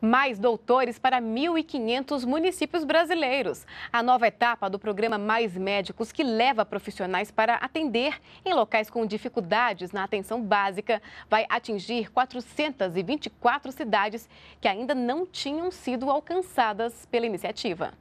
mais doutores para 1.500 municípios brasileiros. A nova etapa do programa Mais Médicos, que leva profissionais para atender em locais com dificuldades na atenção básica, vai atingir 424 cidades que ainda não tinham sido alcançadas pela iniciativa.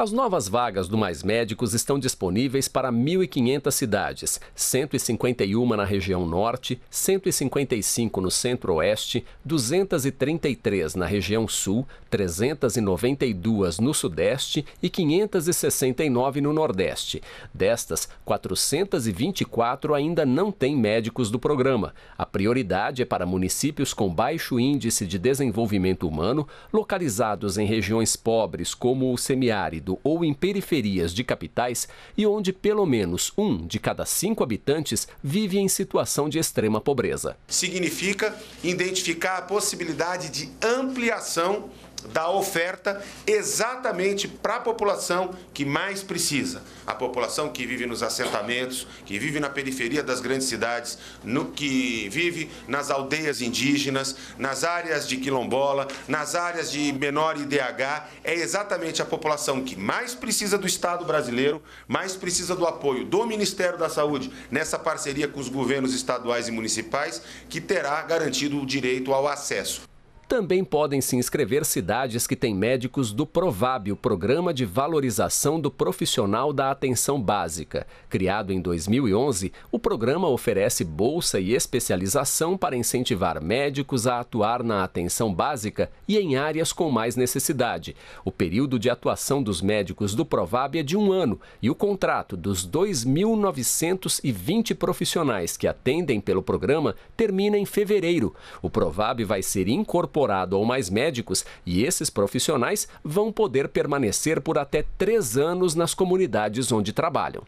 As novas vagas do Mais Médicos estão disponíveis para 1.500 cidades, 151 na região norte, 155 no centro-oeste, 233 na região sul, 392 no sudeste e 569 no nordeste. Destas, 424 ainda não têm médicos do programa. A prioridade é para municípios com baixo índice de desenvolvimento humano, localizados em regiões pobres como o semiárido ou em periferias de capitais e onde pelo menos um de cada cinco habitantes vive em situação de extrema pobreza. Significa identificar a possibilidade de ampliação da oferta exatamente para a população que mais precisa. A população que vive nos assentamentos, que vive na periferia das grandes cidades, no, que vive nas aldeias indígenas, nas áreas de quilombola, nas áreas de menor IDH. É exatamente a população que mais precisa do Estado brasileiro, mais precisa do apoio do Ministério da Saúde nessa parceria com os governos estaduais e municipais, que terá garantido o direito ao acesso. Também podem se inscrever cidades que têm médicos do Provab, o Programa de Valorização do Profissional da Atenção Básica. Criado em 2011, o programa oferece bolsa e especialização para incentivar médicos a atuar na atenção básica e em áreas com mais necessidade. O período de atuação dos médicos do Provab é de um ano e o contrato dos 2.920 profissionais que atendem pelo programa termina em fevereiro. O Provab vai ser incorporado incorporado ou mais médicos, e esses profissionais vão poder permanecer por até três anos nas comunidades onde trabalham.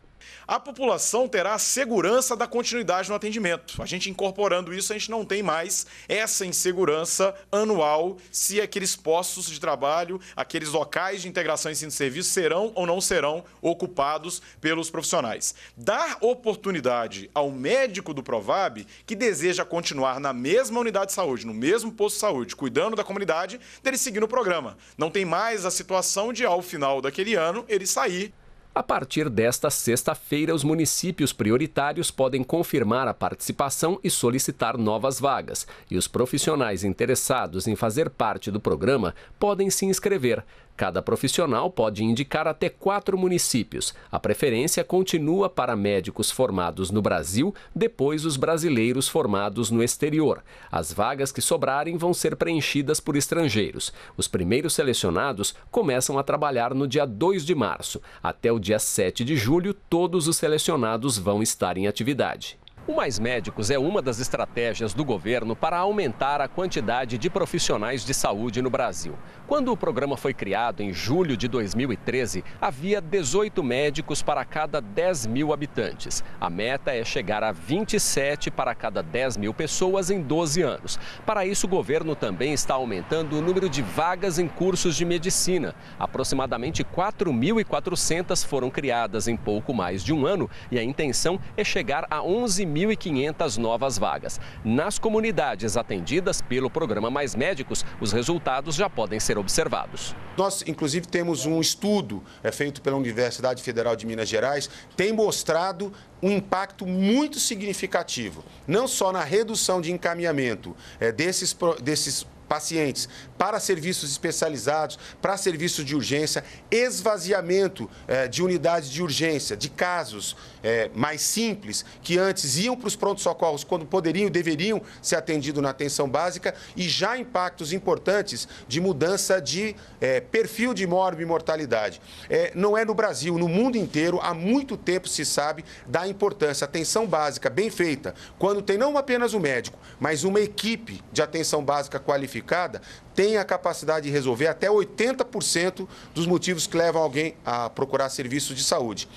A população terá a segurança da continuidade no atendimento. A gente incorporando isso, a gente não tem mais essa insegurança anual se aqueles postos de trabalho, aqueles locais de integração e ensino de serviço serão ou não serão ocupados pelos profissionais. Dar oportunidade ao médico do Provab que deseja continuar na mesma unidade de saúde, no mesmo posto de saúde, cuidando da comunidade, dele seguir no programa. Não tem mais a situação de ao final daquele ano ele sair a partir desta sexta-feira, os municípios prioritários podem confirmar a participação e solicitar novas vagas. E os profissionais interessados em fazer parte do programa podem se inscrever. Cada profissional pode indicar até quatro municípios. A preferência continua para médicos formados no Brasil, depois os brasileiros formados no exterior. As vagas que sobrarem vão ser preenchidas por estrangeiros. Os primeiros selecionados começam a trabalhar no dia 2 de março. Até o dia 7 de julho, todos os selecionados vão estar em atividade. O Mais Médicos é uma das estratégias do governo para aumentar a quantidade de profissionais de saúde no Brasil. Quando o programa foi criado em julho de 2013, havia 18 médicos para cada 10 mil habitantes. A meta é chegar a 27 para cada 10 mil pessoas em 12 anos. Para isso, o governo também está aumentando o número de vagas em cursos de medicina. Aproximadamente 4.400 foram criadas em pouco mais de um ano e a intenção é chegar a 11 mil 1.500 novas vagas. Nas comunidades atendidas pelo programa Mais Médicos, os resultados já podem ser observados. Nós, inclusive, temos um estudo é, feito pela Universidade Federal de Minas Gerais, tem mostrado um impacto muito significativo, não só na redução de encaminhamento é, desses, desses pacientes para serviços especializados, para serviços de urgência, esvaziamento eh, de unidades de urgência, de casos eh, mais simples, que antes iam para os pronto socorros quando poderiam e deveriam ser atendidos na atenção básica, e já impactos importantes de mudança de eh, perfil de e mortalidade. Eh, não é no Brasil, no mundo inteiro, há muito tempo se sabe da importância. Atenção básica bem feita, quando tem não apenas o um médico, mas uma equipe de atenção básica qualificada qualificada tem a capacidade de resolver até 80% dos motivos que levam alguém a procurar serviços de saúde.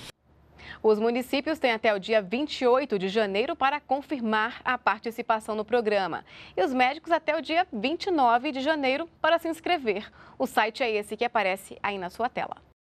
Os municípios têm até o dia 28 de janeiro para confirmar a participação no programa. E os médicos até o dia 29 de janeiro para se inscrever. O site é esse que aparece aí na sua tela.